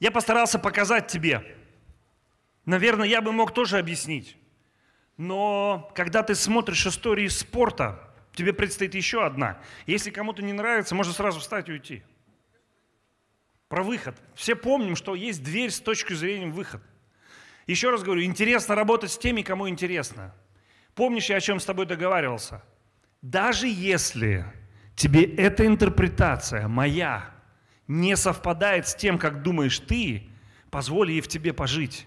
Я постарался показать тебе. Наверное, я бы мог тоже объяснить. Но когда ты смотришь истории спорта, тебе предстоит еще одна. Если кому-то не нравится, можно сразу встать и уйти. Про выход. Все помним, что есть дверь с точки зрения выход. Еще раз говорю, интересно работать с теми, кому интересно. Помнишь, я о чем с тобой договаривался? Даже если тебе эта интерпретация моя не совпадает с тем, как думаешь ты, позволь ей в тебе пожить.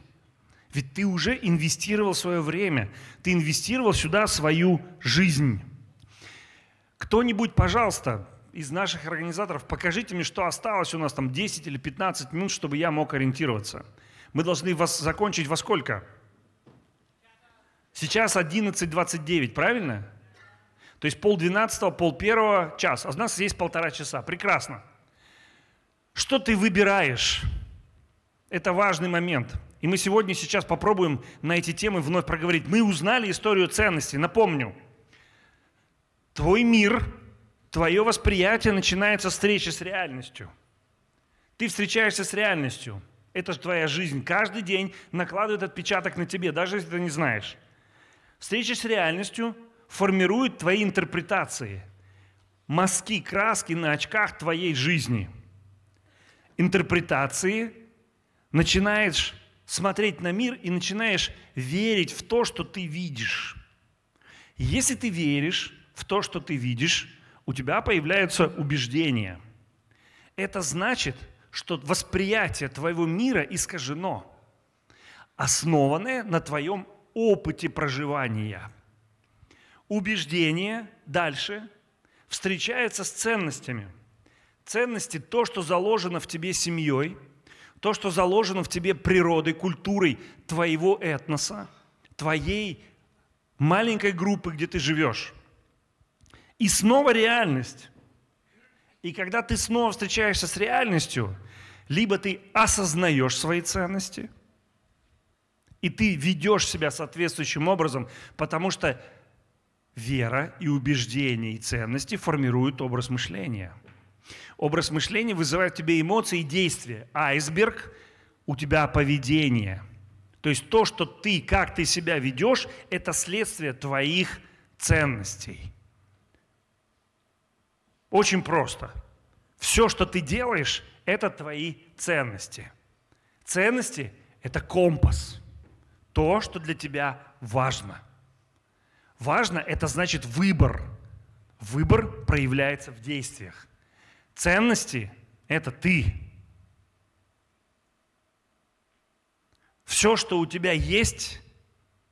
Ведь ты уже инвестировал свое время, ты инвестировал сюда свою жизнь. Кто-нибудь, пожалуйста, из наших организаторов, покажите мне, что осталось у нас там 10 или 15 минут, чтобы я мог ориентироваться. Мы должны вас закончить во сколько? Сейчас 11.29, правильно? То есть пол двенадцатого, пол первого час. А у нас есть полтора часа. Прекрасно. Что ты выбираешь? Это важный момент. И мы сегодня сейчас попробуем на эти темы вновь проговорить. Мы узнали историю ценностей. Напомню, твой мир, твое восприятие начинается с встречи с реальностью. Ты встречаешься с реальностью. Это же твоя жизнь. Каждый день накладывает отпечаток на тебе, даже если ты не знаешь. Встреча с реальностью формирует твои интерпретации, мазки, краски на очках твоей жизни – интерпретации, начинаешь смотреть на мир и начинаешь верить в то, что ты видишь. Если ты веришь в то, что ты видишь, у тебя появляются убеждения. Это значит, что восприятие твоего мира искажено, основанное на твоем опыте проживания. Убеждение дальше встречается с ценностями – ценности, то, что заложено в тебе семьей, то, что заложено в тебе природой, культурой твоего этноса, твоей маленькой группы, где ты живешь. И снова реальность. И когда ты снова встречаешься с реальностью, либо ты осознаешь свои ценности, и ты ведешь себя соответствующим образом, потому что вера и убеждения и ценности формируют образ мышления – Образ мышления вызывает в тебе эмоции и действия. Айсберг – у тебя поведение. То есть то, что ты, как ты себя ведешь, это следствие твоих ценностей. Очень просто. Все, что ты делаешь, это твои ценности. Ценности – это компас. То, что для тебя важно. Важно – это значит выбор. Выбор проявляется в действиях. Ценности – это ты. Все, что у тебя есть,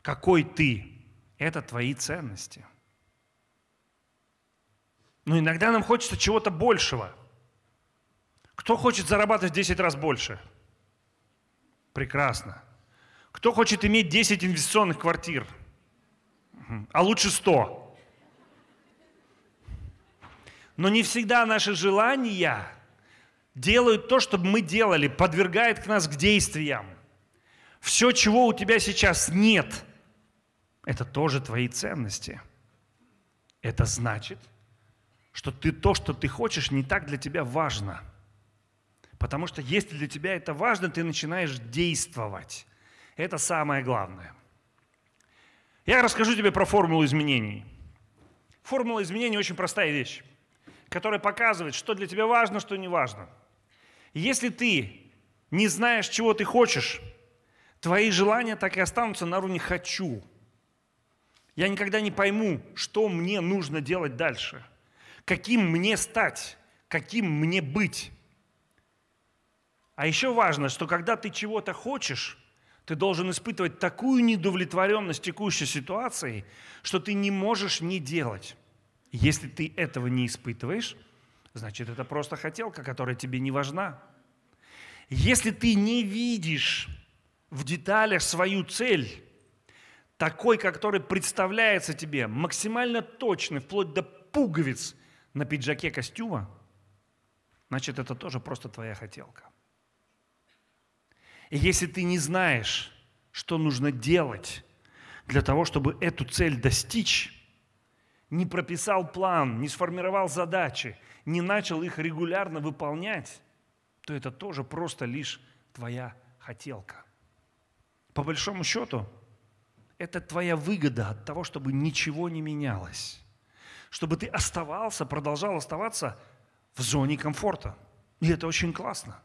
какой ты, это твои ценности. Но иногда нам хочется чего-то большего. Кто хочет зарабатывать в 10 раз больше? Прекрасно. Кто хочет иметь 10 инвестиционных квартир? А лучше 100. Но не всегда наши желания делают то, чтобы мы делали, подвергает к нас к действиям. Все, чего у тебя сейчас нет, это тоже твои ценности. Это значит, что ты то, что ты хочешь, не так для тебя важно. Потому что если для тебя это важно, ты начинаешь действовать. Это самое главное. Я расскажу тебе про формулу изменений. Формула изменений очень простая вещь которая показывает, что для тебя важно, что не важно. Если ты не знаешь, чего ты хочешь, твои желания так и останутся на уровне «хочу». Я никогда не пойму, что мне нужно делать дальше, каким мне стать, каким мне быть. А еще важно, что когда ты чего-то хочешь, ты должен испытывать такую недовлетворенность текущей ситуацией, что ты не можешь не делать. Если ты этого не испытываешь, значит, это просто хотелка, которая тебе не важна. Если ты не видишь в деталях свою цель, такой, который представляется тебе максимально точный, вплоть до пуговиц на пиджаке костюма, значит, это тоже просто твоя хотелка. И если ты не знаешь, что нужно делать для того, чтобы эту цель достичь, не прописал план, не сформировал задачи, не начал их регулярно выполнять, то это тоже просто лишь твоя хотелка. По большому счету, это твоя выгода от того, чтобы ничего не менялось, чтобы ты оставался, продолжал оставаться в зоне комфорта. И это очень классно.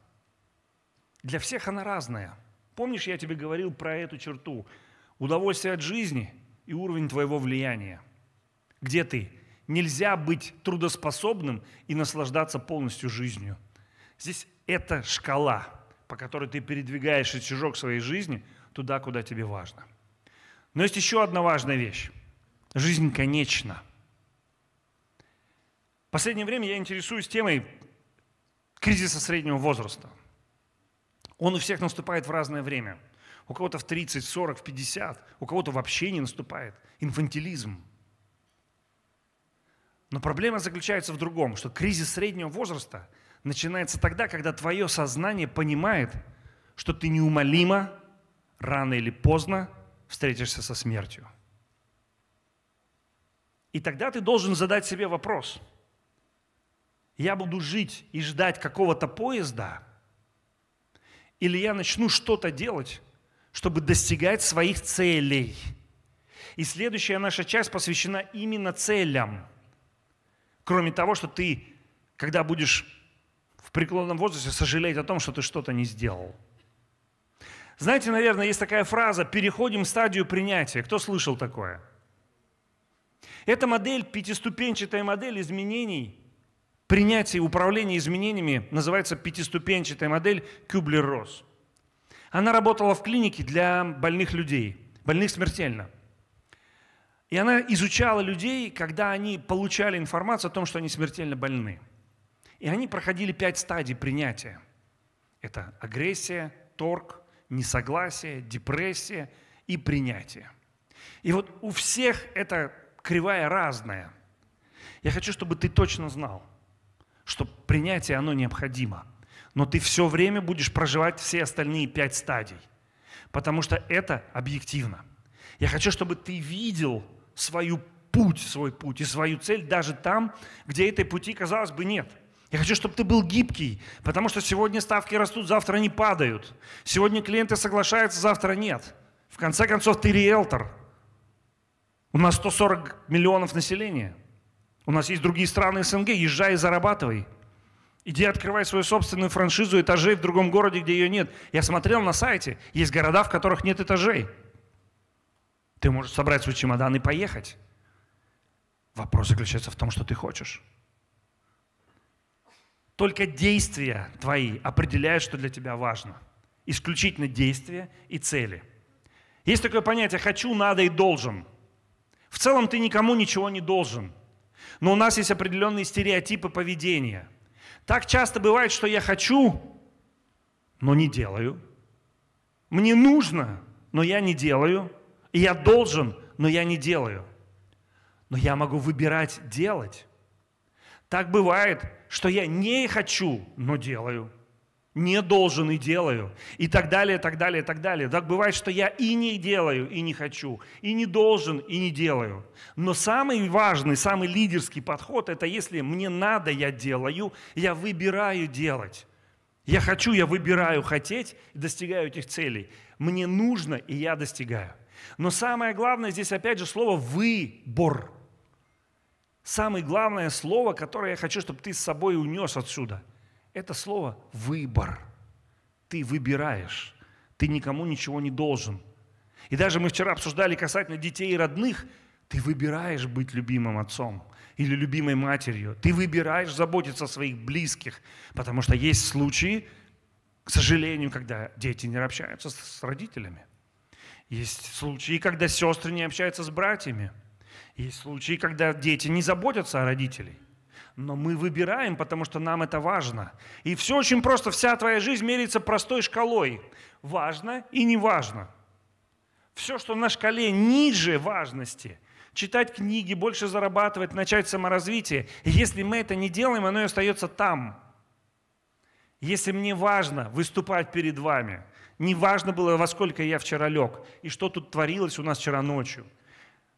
Для всех она разная. Помнишь, я тебе говорил про эту черту? Удовольствие от жизни и уровень твоего влияния – где ты? Нельзя быть трудоспособным и наслаждаться полностью жизнью. Здесь это шкала, по которой ты передвигаешь рычажок своей жизни туда, куда тебе важно. Но есть еще одна важная вещь. Жизнь конечна. В последнее время я интересуюсь темой кризиса среднего возраста. Он у всех наступает в разное время. У кого-то в 30, 40, в 50, у кого-то вообще не наступает. Инфантилизм – но проблема заключается в другом, что кризис среднего возраста начинается тогда, когда твое сознание понимает, что ты неумолимо, рано или поздно встретишься со смертью. И тогда ты должен задать себе вопрос. Я буду жить и ждать какого-то поезда? Или я начну что-то делать, чтобы достигать своих целей? И следующая наша часть посвящена именно целям – Кроме того, что ты, когда будешь в преклонном возрасте, сожалеть о том, что ты что-то не сделал. Знаете, наверное, есть такая фраза «переходим в стадию принятия». Кто слышал такое? Это модель, пятиступенчатая модель изменений, принятия и управления изменениями, называется пятиступенчатая модель Кюблер-Росс. Она работала в клинике для больных людей, больных смертельно – и она изучала людей, когда они получали информацию о том, что они смертельно больны. И они проходили пять стадий принятия. Это агрессия, торг, несогласие, депрессия и принятие. И вот у всех эта кривая разная. Я хочу, чтобы ты точно знал, что принятие, оно необходимо. Но ты все время будешь проживать все остальные пять стадий, потому что это объективно – я хочу, чтобы ты видел свою путь, свой путь и свою цель даже там, где этой пути, казалось бы, нет. Я хочу, чтобы ты был гибкий, потому что сегодня ставки растут, завтра они падают. Сегодня клиенты соглашаются, завтра нет. В конце концов, ты риэлтор. У нас 140 миллионов населения. У нас есть другие страны СНГ. Езжай и зарабатывай. Иди открывай свою собственную франшизу этажей в другом городе, где ее нет. Я смотрел на сайте, есть города, в которых нет этажей. Ты можешь собрать свой чемодан и поехать. Вопрос заключается в том, что ты хочешь. Только действия твои определяют, что для тебя важно. Исключительно действия и цели. Есть такое понятие «хочу, надо и должен». В целом ты никому ничего не должен. Но у нас есть определенные стереотипы поведения. Так часто бывает, что я хочу, но не делаю. Мне нужно, но я не делаю. И я должен, но я не делаю. Но я могу выбирать делать. Так бывает, что я не хочу, но делаю. Не должен и делаю. И так далее, так далее, так далее. Так бывает, что я и не делаю, и не хочу. И не должен, и не делаю. Но самый важный, самый лидерский подход, это если мне надо, я делаю, я выбираю делать. Я хочу, я выбираю хотеть и достигаю этих целей. Мне нужно, и я достигаю. Но самое главное здесь опять же слово «выбор». Самое главное слово, которое я хочу, чтобы ты с собой унес отсюда, это слово «выбор». Ты выбираешь, ты никому ничего не должен. И даже мы вчера обсуждали касательно детей и родных, ты выбираешь быть любимым отцом или любимой матерью. Ты выбираешь заботиться о своих близких, потому что есть случаи, к сожалению, когда дети не общаются с родителями – есть случаи, когда сестры не общаются с братьями. Есть случаи, когда дети не заботятся о родителей. Но мы выбираем, потому что нам это важно. И все очень просто, вся твоя жизнь мерится простой шкалой. Важно и не важно. Все, что на шкале ниже важности, читать книги, больше зарабатывать, начать саморазвитие, если мы это не делаем, оно и остается там. Если мне важно выступать перед вами – Неважно было, во сколько я вчера лег и что тут творилось у нас вчера ночью.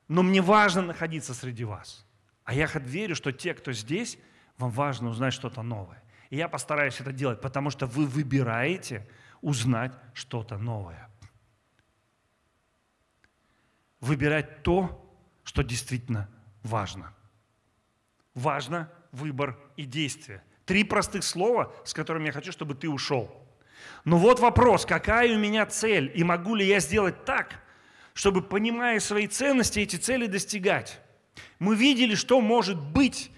Но мне важно находиться среди вас. А я верю, что те, кто здесь, вам важно узнать что-то новое. И я постараюсь это делать, потому что вы выбираете узнать что-то новое. Выбирать то, что действительно важно. Важно выбор и действие. Три простых слова, с которыми я хочу, чтобы ты ушел – но ну вот вопрос, какая у меня цель, и могу ли я сделать так, чтобы, понимая свои ценности, эти цели достигать. Мы видели, что может быть,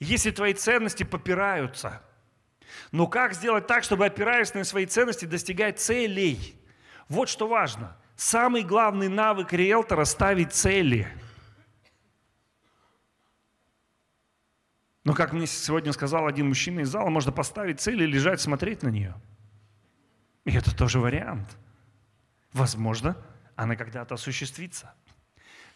если твои ценности попираются. Но как сделать так, чтобы, опираясь на свои ценности, достигать целей? Вот что важно. Самый главный навык риэлтора – ставить цели. Но, как мне сегодня сказал один мужчина из зала, можно поставить цели и лежать, смотреть на нее – и это тоже вариант. Возможно, она когда-то осуществится.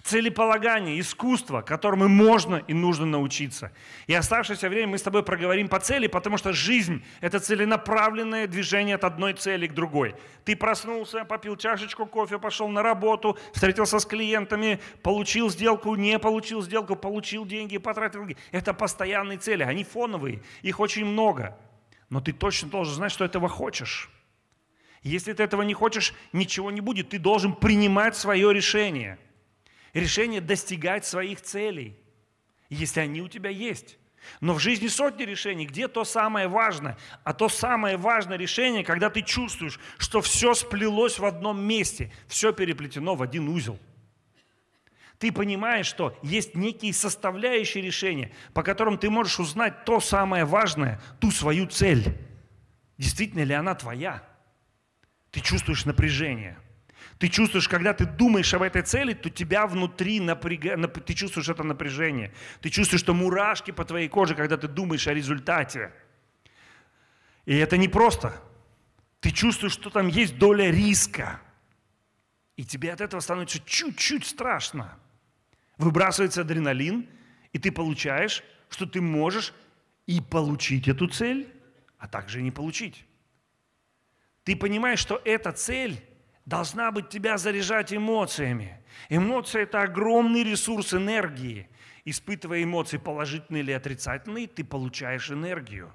Целеполагание, искусство, которому можно и нужно научиться. И оставшееся время мы с тобой проговорим по цели, потому что жизнь – это целенаправленное движение от одной цели к другой. Ты проснулся, попил чашечку кофе, пошел на работу, встретился с клиентами, получил сделку, не получил сделку, получил деньги, потратил деньги. Это постоянные цели, они фоновые, их очень много. Но ты точно должен знать, что этого хочешь. Если ты этого не хочешь, ничего не будет. Ты должен принимать свое решение. Решение достигать своих целей, если они у тебя есть. Но в жизни сотни решений, где то самое важное? А то самое важное решение, когда ты чувствуешь, что все сплелось в одном месте, все переплетено в один узел. Ты понимаешь, что есть некие составляющие решения, по которым ты можешь узнать то самое важное, ту свою цель. Действительно ли она твоя? Ты чувствуешь напряжение. Ты чувствуешь, когда ты думаешь об этой цели, то тебя внутри напряга... ты чувствуешь это напряжение. Ты чувствуешь, что мурашки по твоей коже, когда ты думаешь о результате. И это не просто. Ты чувствуешь, что там есть доля риска. И тебе от этого становится чуть-чуть страшно. Выбрасывается адреналин, и ты получаешь, что ты можешь и получить эту цель, а также и не получить ты понимаешь, что эта цель должна быть тебя заряжать эмоциями. Эмоции – это огромный ресурс энергии. Испытывая эмоции, положительные или отрицательные, ты получаешь энергию.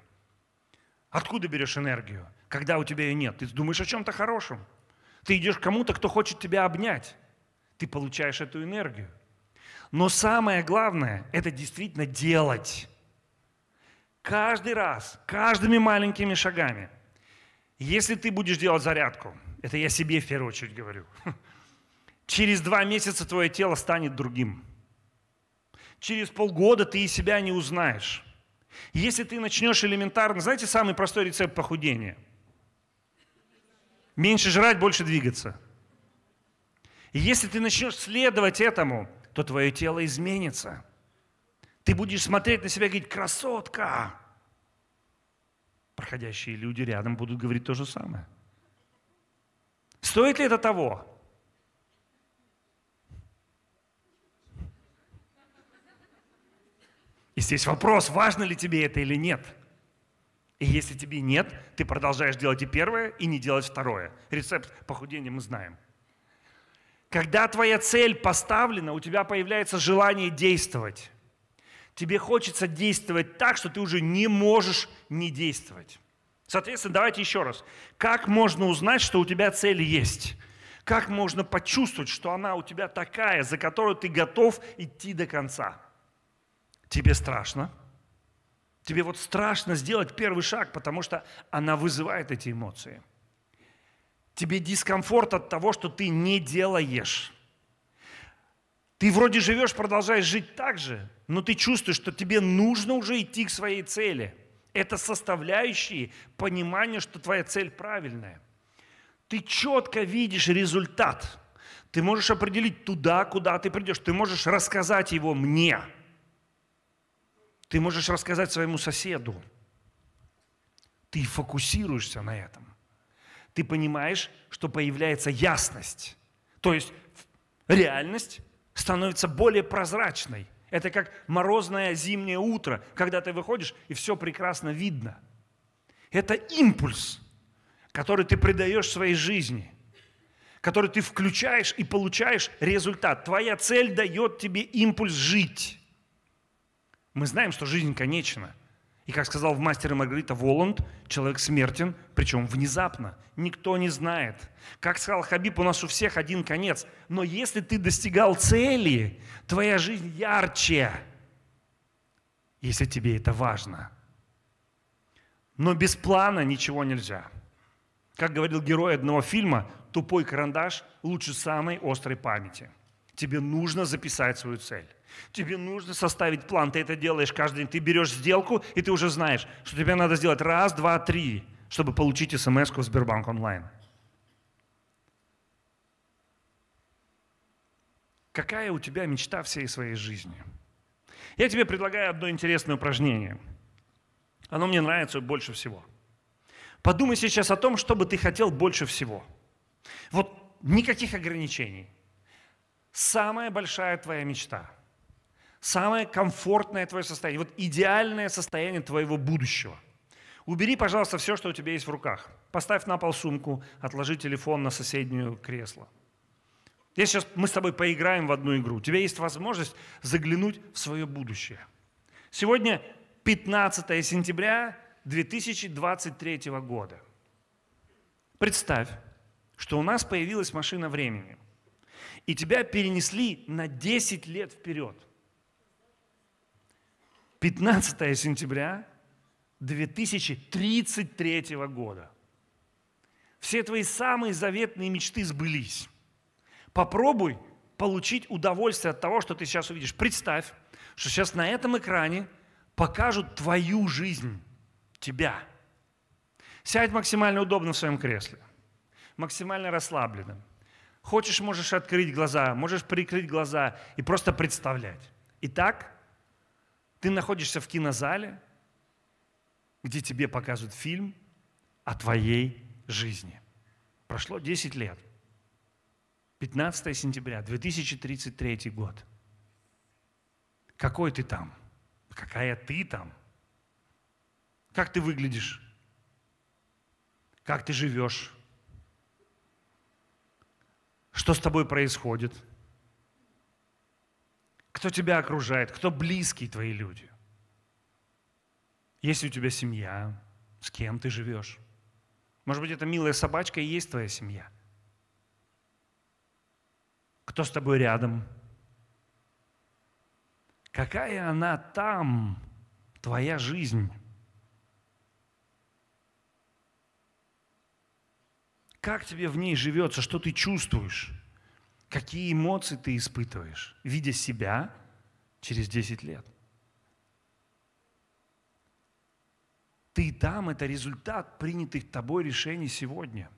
Откуда берешь энергию, когда у тебя ее нет? Ты думаешь о чем-то хорошем. Ты идешь к кому-то, кто хочет тебя обнять. Ты получаешь эту энергию. Но самое главное – это действительно делать. Каждый раз, каждыми маленькими шагами – если ты будешь делать зарядку, это я себе в первую очередь говорю, через два месяца твое тело станет другим. Через полгода ты и себя не узнаешь. Если ты начнешь элементарно, знаете, самый простой рецепт похудения? Меньше жрать, больше двигаться. если ты начнешь следовать этому, то твое тело изменится. Ты будешь смотреть на себя и говорить, красотка, проходящие люди рядом будут говорить то же самое. Стоит ли это того? И здесь вопрос, важно ли тебе это или нет. И если тебе нет, ты продолжаешь делать и первое, и не делать второе. Рецепт похудения мы знаем. Когда твоя цель поставлена, у тебя появляется желание действовать. Тебе хочется действовать так, что ты уже не можешь не действовать. Соответственно, давайте еще раз. Как можно узнать, что у тебя цель есть? Как можно почувствовать, что она у тебя такая, за которую ты готов идти до конца? Тебе страшно. Тебе вот страшно сделать первый шаг, потому что она вызывает эти эмоции. Тебе дискомфорт от того, что ты не делаешь. Ты вроде живешь, продолжаешь жить так же, но ты чувствуешь, что тебе нужно уже идти к своей цели. Это составляющие понимания, что твоя цель правильная. Ты четко видишь результат. Ты можешь определить туда, куда ты придешь. Ты можешь рассказать его мне. Ты можешь рассказать своему соседу. Ты фокусируешься на этом. Ты понимаешь, что появляется ясность. То есть реальность становится более прозрачной – это как морозное зимнее утро, когда ты выходишь, и все прекрасно видно. Это импульс, который ты придаешь своей жизни, который ты включаешь и получаешь результат. Твоя цель дает тебе импульс жить. Мы знаем, что жизнь конечна – и как сказал в «Мастере Маргарита» Воланд, человек смертен, причем внезапно. Никто не знает. Как сказал Хабиб, у нас у всех один конец. Но если ты достигал цели, твоя жизнь ярче, если тебе это важно. Но без плана ничего нельзя. Как говорил герой одного фильма, тупой карандаш лучше самой острой памяти – Тебе нужно записать свою цель. Тебе нужно составить план. Ты это делаешь каждый день. Ты берешь сделку, и ты уже знаешь, что тебе надо сделать раз, два, три, чтобы получить смс в Сбербанк онлайн. Какая у тебя мечта всей своей жизни? Я тебе предлагаю одно интересное упражнение. Оно мне нравится больше всего. Подумай сейчас о том, что бы ты хотел больше всего. Вот никаких ограничений самая большая твоя мечта, самое комфортное твое состояние, вот идеальное состояние твоего будущего. Убери, пожалуйста, все, что у тебя есть в руках. Поставь на пол сумку, отложи телефон на соседнюю кресло. Я сейчас мы с тобой поиграем в одну игру. У тебя есть возможность заглянуть в свое будущее. Сегодня 15 сентября 2023 года. Представь, что у нас появилась машина времени – и тебя перенесли на 10 лет вперед. 15 сентября 2033 года. Все твои самые заветные мечты сбылись. Попробуй получить удовольствие от того, что ты сейчас увидишь. Представь, что сейчас на этом экране покажут твою жизнь, тебя. Сядь максимально удобно в своем кресле, максимально расслабленно. Хочешь, можешь открыть глаза, можешь прикрыть глаза и просто представлять. Итак, ты находишься в кинозале, где тебе показывают фильм о твоей жизни. Прошло 10 лет. 15 сентября 2033 год. Какой ты там? Какая ты там? Как ты выглядишь? Как ты живешь? Что с тобой происходит? Кто тебя окружает? Кто близкие твои люди? Есть ли у тебя семья? С кем ты живешь? Может быть, эта милая собачка и есть твоя семья? Кто с тобой рядом? Какая она там, твоя жизнь? Как тебе в ней живется, что ты чувствуешь, какие эмоции ты испытываешь, видя себя через 10 лет. Ты там, это результат принятых тобой решений сегодня.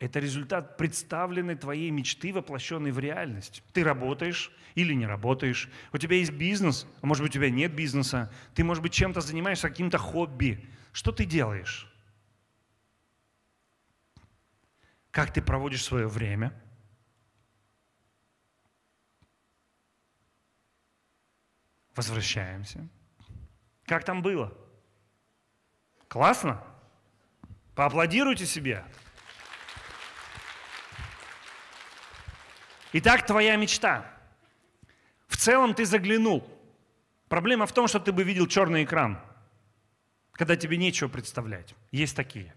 Это результат представленной твоей мечты, воплощенной в реальность. Ты работаешь или не работаешь. У тебя есть бизнес, а может быть у тебя нет бизнеса. Ты, может быть, чем-то занимаешься, каким-то хобби. Что ты делаешь? как ты проводишь свое время. Возвращаемся. Как там было? Классно? Поаплодируйте себе. Итак, твоя мечта. В целом ты заглянул. Проблема в том, что ты бы видел черный экран, когда тебе нечего представлять. Есть такие.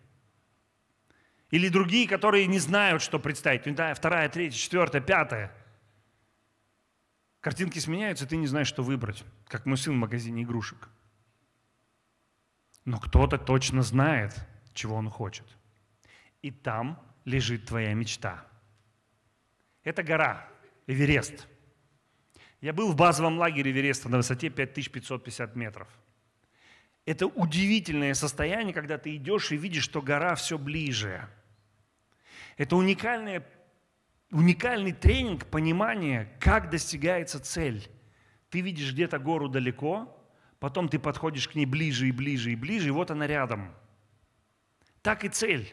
Или другие, которые не знают, что представить. Ну да, вторая, третья, четвертая, пятая. Картинки сменяются, ты не знаешь, что выбрать. Как мой сын в магазине игрушек. Но кто-то точно знает, чего он хочет. И там лежит твоя мечта. Это гора, Эверест. Я был в базовом лагере Эвереста на высоте 5550 метров. Это удивительное состояние, когда ты идешь и видишь, что гора все ближе. Это уникальное, уникальный тренинг понимания, как достигается цель. Ты видишь где-то гору далеко, потом ты подходишь к ней ближе и ближе и ближе, и вот она рядом. Так и цель.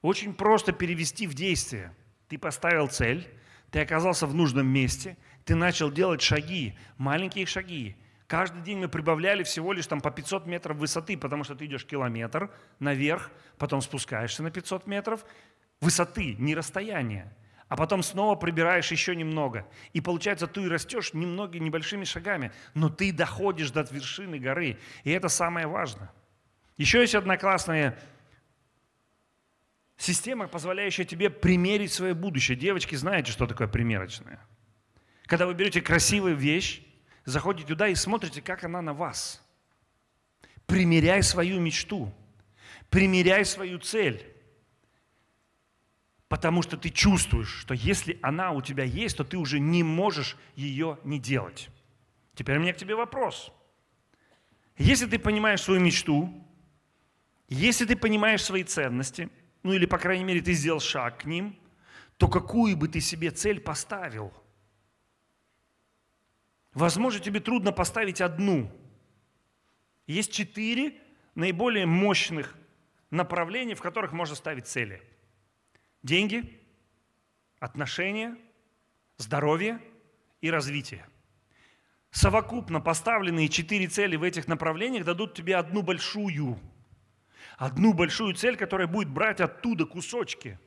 Очень просто перевести в действие. Ты поставил цель, ты оказался в нужном месте, ты начал делать шаги, маленькие шаги. Каждый день мы прибавляли всего лишь там по 500 метров высоты, потому что ты идешь километр наверх, потом спускаешься на 500 метров, высоты, не расстояния. А потом снова прибираешь еще немного. И получается, ты растешь немногими небольшими шагами, но ты доходишь до вершины горы. И это самое важное. Еще есть одна классная система, позволяющая тебе примерить свое будущее. Девочки, знаете, что такое примерочное? Когда вы берете красивую вещь, заходите туда и смотрите, как она на вас. Примеряй свою мечту. Примеряй свою цель. Потому что ты чувствуешь, что если она у тебя есть, то ты уже не можешь ее не делать. Теперь у меня к тебе вопрос. Если ты понимаешь свою мечту, если ты понимаешь свои ценности, ну или, по крайней мере, ты сделал шаг к ним, то какую бы ты себе цель поставил? Возможно, тебе трудно поставить одну. Есть четыре наиболее мощных направления, в которых можно ставить цели – Деньги, отношения, здоровье и развитие. Совокупно поставленные четыре цели в этих направлениях дадут тебе одну большую, одну большую цель, которая будет брать оттуда кусочки.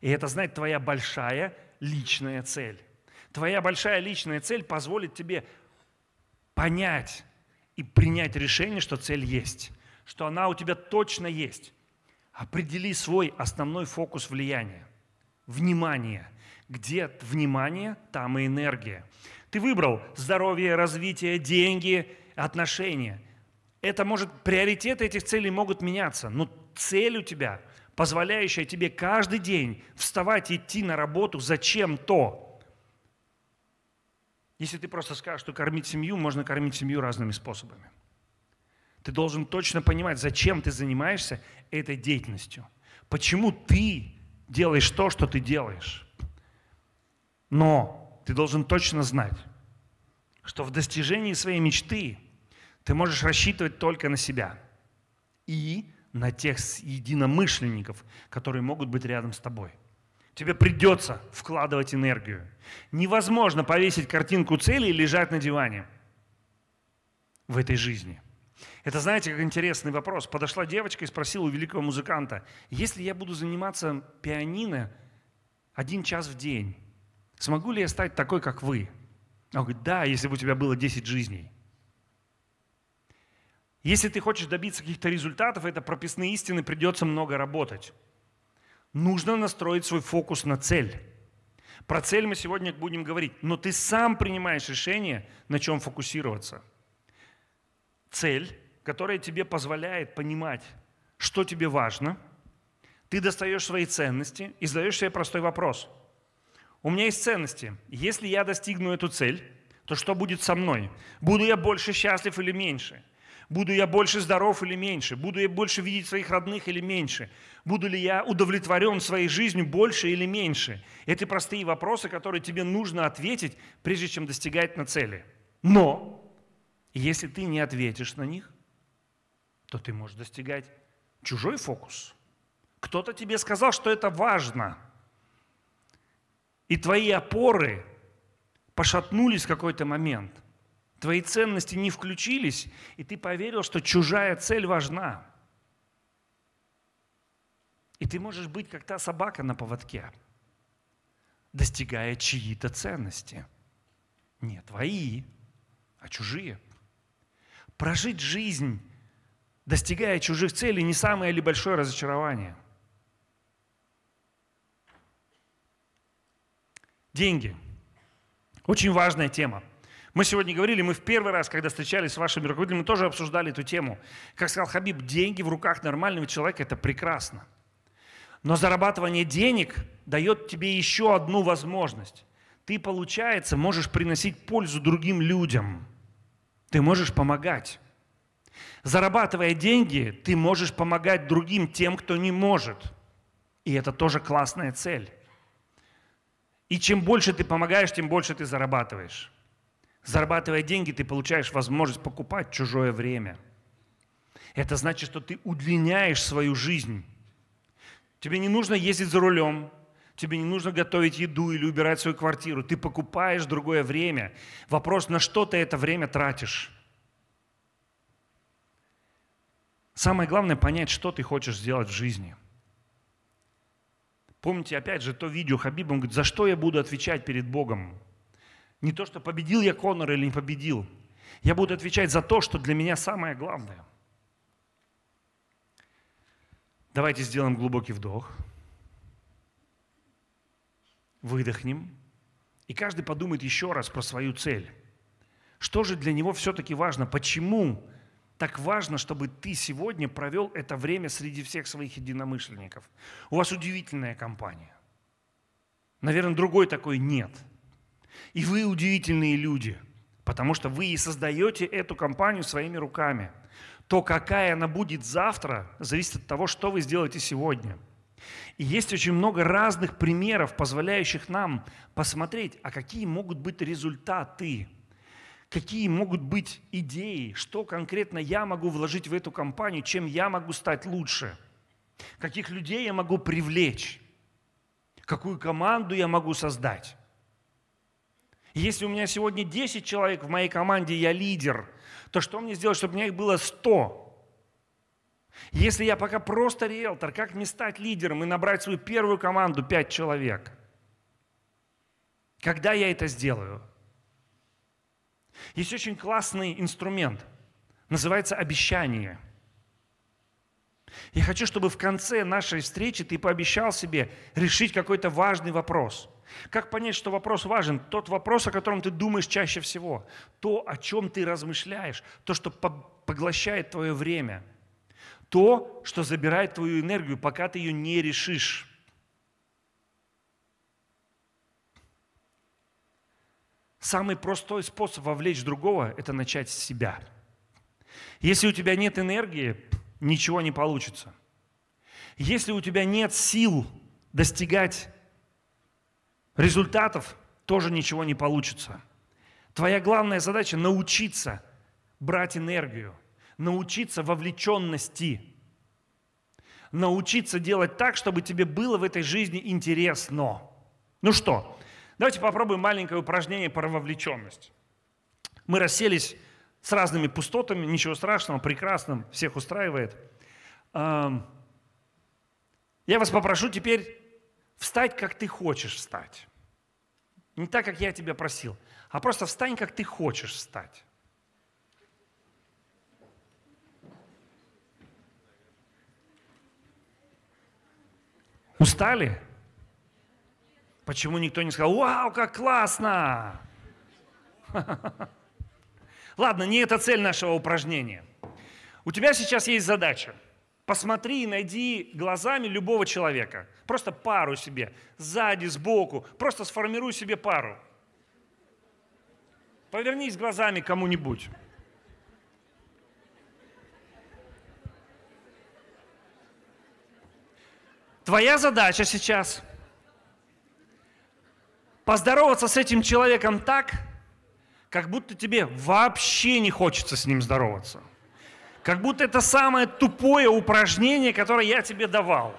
И это, знать твоя большая личная цель. Твоя большая личная цель позволит тебе понять и принять решение, что цель есть, что она у тебя точно есть. Определи свой основной фокус влияния. Внимание. Где внимание, там и энергия. Ты выбрал здоровье, развитие, деньги, отношения. Это может, приоритеты этих целей могут меняться, но цель у тебя, позволяющая тебе каждый день вставать и идти на работу зачем-то. Если ты просто скажешь, что кормить семью, можно кормить семью разными способами – ты должен точно понимать, зачем ты занимаешься этой деятельностью. Почему ты делаешь то, что ты делаешь. Но ты должен точно знать, что в достижении своей мечты ты можешь рассчитывать только на себя и на тех единомышленников, которые могут быть рядом с тобой. Тебе придется вкладывать энергию. Невозможно повесить картинку цели и лежать на диване в этой жизни. Это, знаете, как интересный вопрос. Подошла девочка и спросила у великого музыканта, если я буду заниматься пианино один час в день, смогу ли я стать такой, как вы? Он говорит, да, если бы у тебя было 10 жизней. Если ты хочешь добиться каких-то результатов, это прописные истины, придется много работать. Нужно настроить свой фокус на цель. Про цель мы сегодня будем говорить, но ты сам принимаешь решение, на чем фокусироваться – цель, которая тебе позволяет понимать, что тебе важно. Ты достаешь свои ценности и задаешь себе простой вопрос. У меня есть ценности. Если я достигну эту цель, то что будет со мной? Буду я больше счастлив или меньше? Буду я больше здоров или меньше? Буду я больше видеть своих родных или меньше? Буду ли я удовлетворен своей жизнью больше или меньше? Это простые вопросы, которые тебе нужно ответить, прежде чем достигать на цели. Но и если ты не ответишь на них, то ты можешь достигать чужой фокус. Кто-то тебе сказал, что это важно. И твои опоры пошатнулись в какой-то момент. Твои ценности не включились, и ты поверил, что чужая цель важна. И ты можешь быть как та собака на поводке, достигая чьи-то ценности. Не твои, а чужие. Прожить жизнь, достигая чужих целей, не самое ли большое разочарование? Деньги. Очень важная тема. Мы сегодня говорили, мы в первый раз, когда встречались с вашими руководителями, мы тоже обсуждали эту тему. Как сказал Хабиб, деньги в руках нормального человека – это прекрасно. Но зарабатывание денег дает тебе еще одну возможность. Ты, получается, можешь приносить пользу другим людям – ты можешь помогать. Зарабатывая деньги, ты можешь помогать другим тем, кто не может. И это тоже классная цель. И чем больше ты помогаешь, тем больше ты зарабатываешь. Зарабатывая деньги, ты получаешь возможность покупать чужое время. Это значит, что ты удлиняешь свою жизнь. Тебе не нужно ездить за рулем, Тебе не нужно готовить еду или убирать свою квартиру. Ты покупаешь другое время. Вопрос, на что ты это время тратишь? Самое главное понять, что ты хочешь сделать в жизни. Помните, опять же, то видео Хабиба, он говорит, за что я буду отвечать перед Богом? Не то, что победил я Конора или не победил. Я буду отвечать за то, что для меня самое главное. Давайте сделаем глубокий вдох выдохнем, и каждый подумает еще раз про свою цель. Что же для него все-таки важно? Почему так важно, чтобы ты сегодня провел это время среди всех своих единомышленников? У вас удивительная компания. Наверное, другой такой нет. И вы удивительные люди, потому что вы и создаете эту компанию своими руками. То, какая она будет завтра, зависит от того, что вы сделаете сегодня – и есть очень много разных примеров, позволяющих нам посмотреть, а какие могут быть результаты, какие могут быть идеи, что конкретно я могу вложить в эту компанию, чем я могу стать лучше, каких людей я могу привлечь, какую команду я могу создать. Если у меня сегодня 10 человек в моей команде, я лидер, то что мне сделать, чтобы у меня их было 100? Если я пока просто риэлтор, как мне стать лидером и набрать свою первую команду пять человек? Когда я это сделаю? Есть очень классный инструмент, называется обещание. Я хочу, чтобы в конце нашей встречи ты пообещал себе решить какой-то важный вопрос. Как понять, что вопрос важен? Тот вопрос, о котором ты думаешь чаще всего, то, о чем ты размышляешь, то, что поглощает твое время – то, что забирает твою энергию, пока ты ее не решишь. Самый простой способ вовлечь другого – это начать с себя. Если у тебя нет энергии, ничего не получится. Если у тебя нет сил достигать результатов, тоже ничего не получится. Твоя главная задача – научиться брать энергию – научиться вовлеченности, научиться делать так, чтобы тебе было в этой жизни интересно. Ну что, давайте попробуем маленькое упражнение про вовлеченность. Мы расселись с разными пустотами, ничего страшного, прекрасным, всех устраивает. Эм, я вас попрошу теперь встать, как ты хочешь встать. Не так, как я тебя просил, а просто встань, как ты хочешь встать. Устали? Почему никто не сказал, вау, как классно! Ладно, не это цель нашего упражнения. У тебя сейчас есть задача. Посмотри и найди глазами любого человека. Просто пару себе. Сзади, сбоку. Просто сформируй себе пару. Повернись глазами кому-нибудь. Твоя задача сейчас поздороваться с этим человеком так, как будто тебе вообще не хочется с ним здороваться. Как будто это самое тупое упражнение, которое я тебе давал.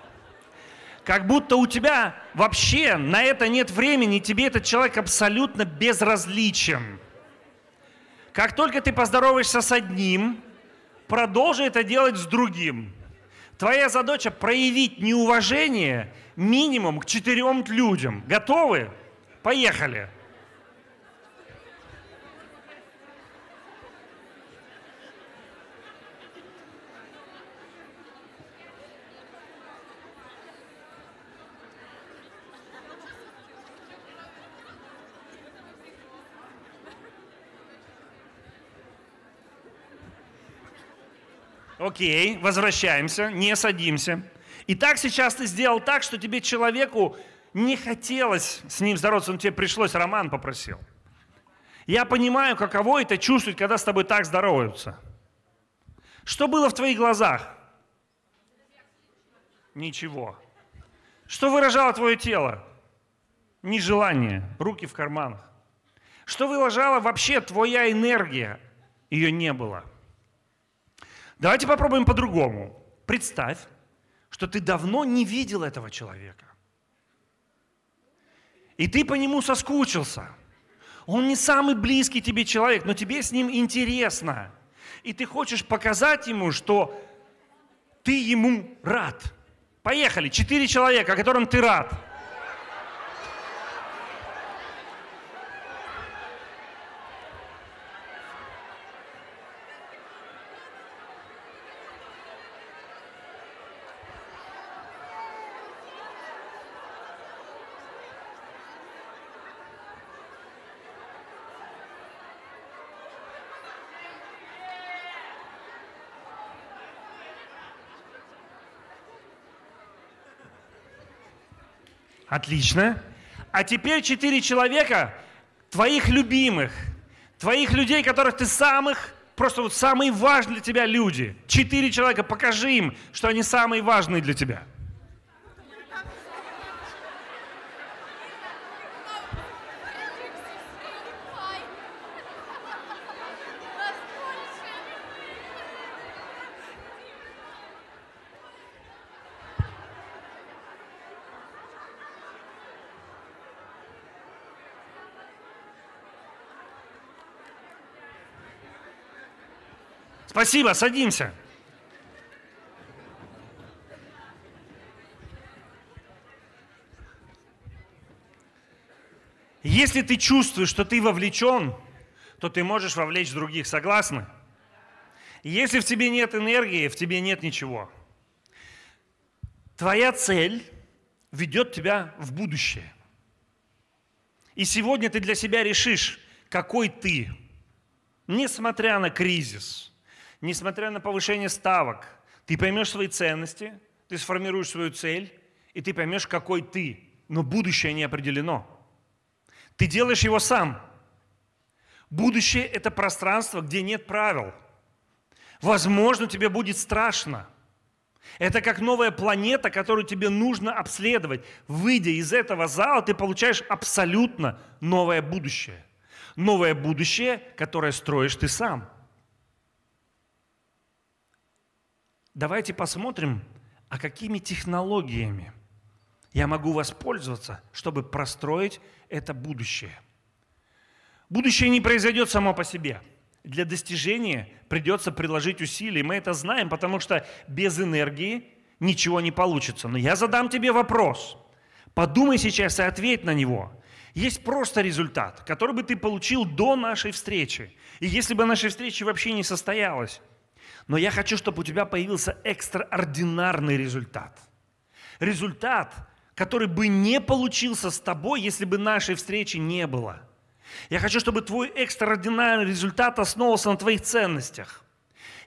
Как будто у тебя вообще на это нет времени, тебе этот человек абсолютно безразличен. Как только ты поздороваешься с одним, продолжи это делать с другим – Твоя задача проявить неуважение минимум к четырем людям. Готовы? Поехали. окей, возвращаемся, не садимся. И так сейчас ты сделал так, что тебе человеку не хотелось с ним здороваться, но тебе пришлось, Роман попросил. Я понимаю, каково это чувствовать, когда с тобой так здороваются. Что было в твоих глазах? Ничего. Что выражало твое тело? Нежелание, руки в карманах. Что выражала вообще твоя энергия? Ее не было. Давайте попробуем по-другому. Представь, что ты давно не видел этого человека. И ты по нему соскучился. Он не самый близкий тебе человек, но тебе с ним интересно. И ты хочешь показать ему, что ты ему рад. Поехали, четыре человека, которым ты рад. Отлично. А теперь четыре человека, твоих любимых, твоих людей, которых ты самых, просто вот самые важные для тебя люди. Четыре человека, покажи им, что они самые важные для тебя. Спасибо, садимся. Если ты чувствуешь, что ты вовлечен, то ты можешь вовлечь других, согласны? Если в тебе нет энергии, в тебе нет ничего. Твоя цель ведет тебя в будущее. И сегодня ты для себя решишь, какой ты, несмотря на кризис – несмотря на повышение ставок, ты поймешь свои ценности, ты сформируешь свою цель, и ты поймешь, какой ты. Но будущее не определено. Ты делаешь его сам. Будущее – это пространство, где нет правил. Возможно, тебе будет страшно. Это как новая планета, которую тебе нужно обследовать. Выйдя из этого зала, ты получаешь абсолютно новое будущее. Новое будущее, которое строишь ты сам – давайте посмотрим, а какими технологиями я могу воспользоваться, чтобы простроить это будущее. Будущее не произойдет само по себе. Для достижения придется приложить усилия. Мы это знаем, потому что без энергии ничего не получится. Но я задам тебе вопрос. Подумай сейчас и ответь на него. Есть просто результат, который бы ты получил до нашей встречи. И если бы нашей встречи вообще не состоялась? Но я хочу, чтобы у тебя появился экстраординарный результат. Результат, который бы не получился с тобой, если бы нашей встречи не было. Я хочу, чтобы твой экстраординарный результат основывался на твоих ценностях.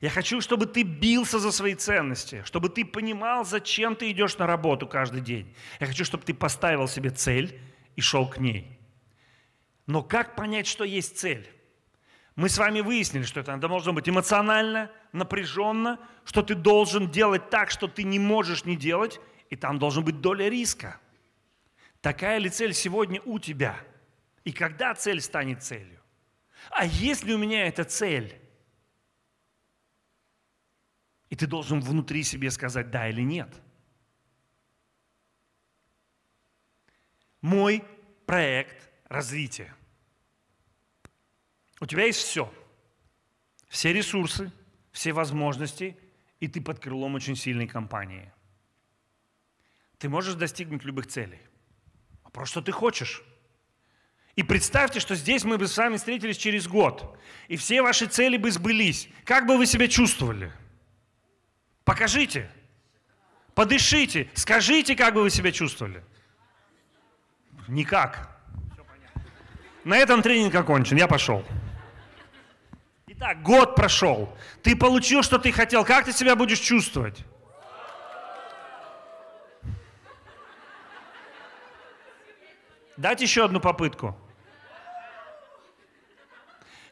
Я хочу, чтобы ты бился за свои ценности, чтобы ты понимал, зачем ты идешь на работу каждый день. Я хочу, чтобы ты поставил себе цель и шел к ней. Но как понять, что есть цель? Мы с вами выяснили, что это должно быть эмоционально, напряженно, что ты должен делать так, что ты не можешь не делать, и там должен быть доля риска. Такая ли цель сегодня у тебя? И когда цель станет целью? А если у меня эта цель? И ты должен внутри себе сказать да или нет. Мой проект развития. У тебя есть все. Все ресурсы, все возможности, и ты под крылом очень сильной компании. Ты можешь достигнуть любых целей. Вопрос, а что ты хочешь. И представьте, что здесь мы бы с вами встретились через год, и все ваши цели бы сбылись. Как бы вы себя чувствовали? Покажите. Подышите. Скажите, как бы вы себя чувствовали. Никак. На этом тренинг окончен. Я пошел. Итак, год прошел. Ты получил, что ты хотел. Как ты себя будешь чувствовать? Дать еще одну попытку.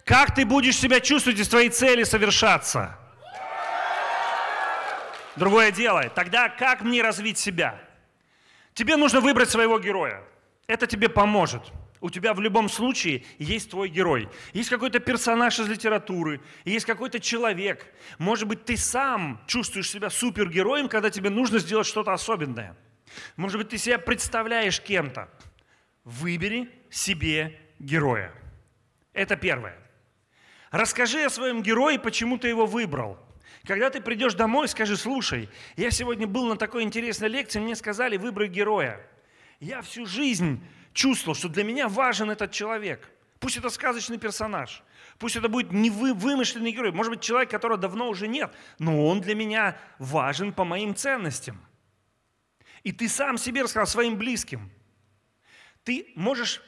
Как ты будешь себя чувствовать, если твои цели совершаться? Другое дело. Тогда как мне развить себя? Тебе нужно выбрать своего героя. Это тебе поможет. У тебя в любом случае есть твой герой. Есть какой-то персонаж из литературы, есть какой-то человек. Может быть, ты сам чувствуешь себя супергероем, когда тебе нужно сделать что-то особенное. Может быть, ты себя представляешь кем-то. Выбери себе героя. Это первое. Расскажи о своем герое, почему ты его выбрал. Когда ты придешь домой, скажи, слушай, я сегодня был на такой интересной лекции, мне сказали, выбрать героя. Я всю жизнь чувствовал, что для меня важен этот человек. Пусть это сказочный персонаж, пусть это будет не вымышленный герой, может быть, человек, которого давно уже нет, но он для меня важен по моим ценностям. И ты сам себе рассказал, своим близким. Ты можешь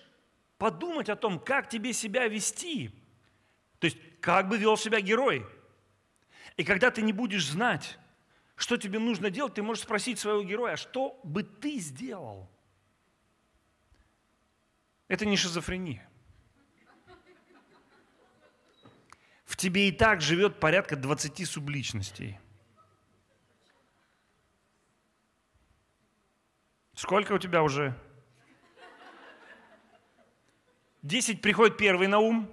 подумать о том, как тебе себя вести. То есть, как бы вел себя герой. И когда ты не будешь знать, что тебе нужно делать, ты можешь спросить своего героя, «А что бы ты сделал – это не шизофрения. В тебе и так живет порядка 20 субличностей. Сколько у тебя уже? Десять приходит первый на ум.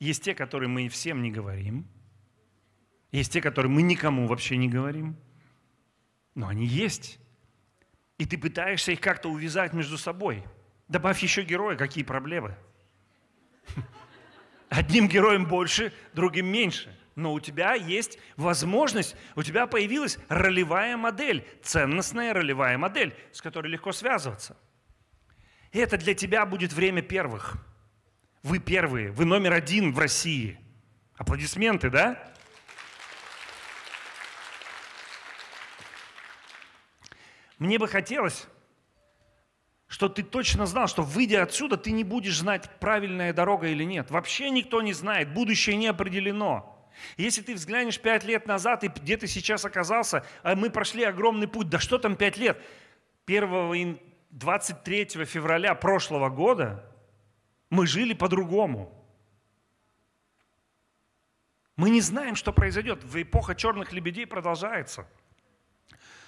Есть те, которые мы всем не говорим. Есть те, которые мы никому вообще не говорим. Но они есть. И ты пытаешься их как-то увязать между собой – Добавь еще героя, какие проблемы. Одним героем больше, другим меньше. Но у тебя есть возможность, у тебя появилась ролевая модель, ценностная ролевая модель, с которой легко связываться. И это для тебя будет время первых. Вы первые, вы номер один в России. Аплодисменты, да? Мне бы хотелось, что ты точно знал, что выйдя отсюда, ты не будешь знать, правильная дорога или нет. Вообще никто не знает, будущее не определено. Если ты взглянешь пять лет назад и где ты сейчас оказался, а мы прошли огромный путь, да что там пять лет? 1 23 февраля прошлого года мы жили по-другому. Мы не знаем, что произойдет. Эпоха черных лебедей продолжается.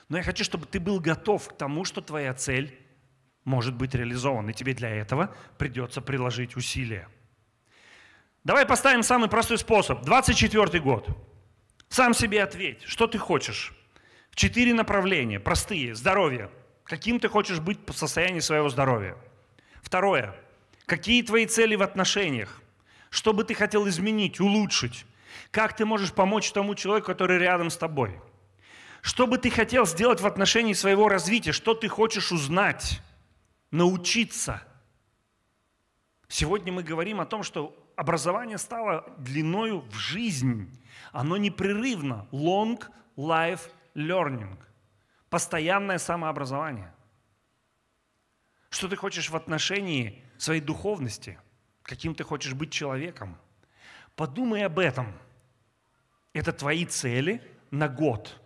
Но я хочу, чтобы ты был готов к тому, что твоя цель может быть реализован, и тебе для этого придется приложить усилия. Давай поставим самый простой способ. 24 год. Сам себе ответь, что ты хочешь. четыре направления, простые. Здоровье. Каким ты хочешь быть по состоянию своего здоровья. Второе. Какие твои цели в отношениях? Что бы ты хотел изменить, улучшить? Как ты можешь помочь тому человеку, который рядом с тобой? Что бы ты хотел сделать в отношении своего развития? Что ты хочешь узнать? научиться. Сегодня мы говорим о том, что образование стало длиною в жизнь. Оно непрерывно. Long life learning. Постоянное самообразование. Что ты хочешь в отношении своей духовности? Каким ты хочешь быть человеком? Подумай об этом. Это твои цели на год.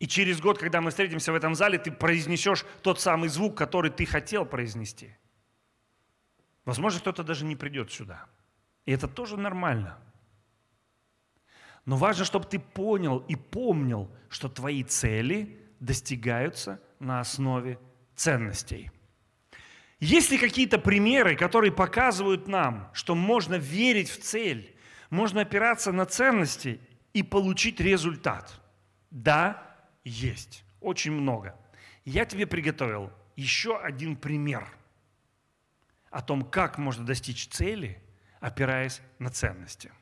И через год, когда мы встретимся в этом зале, ты произнесешь тот самый звук, который ты хотел произнести. Возможно, кто-то даже не придет сюда. И это тоже нормально. Но важно, чтобы ты понял и помнил, что твои цели достигаются на основе ценностей. Есть ли какие-то примеры, которые показывают нам, что можно верить в цель, можно опираться на ценности и получить результат? Да, есть. Очень много. Я тебе приготовил еще один пример о том, как можно достичь цели, опираясь на ценности –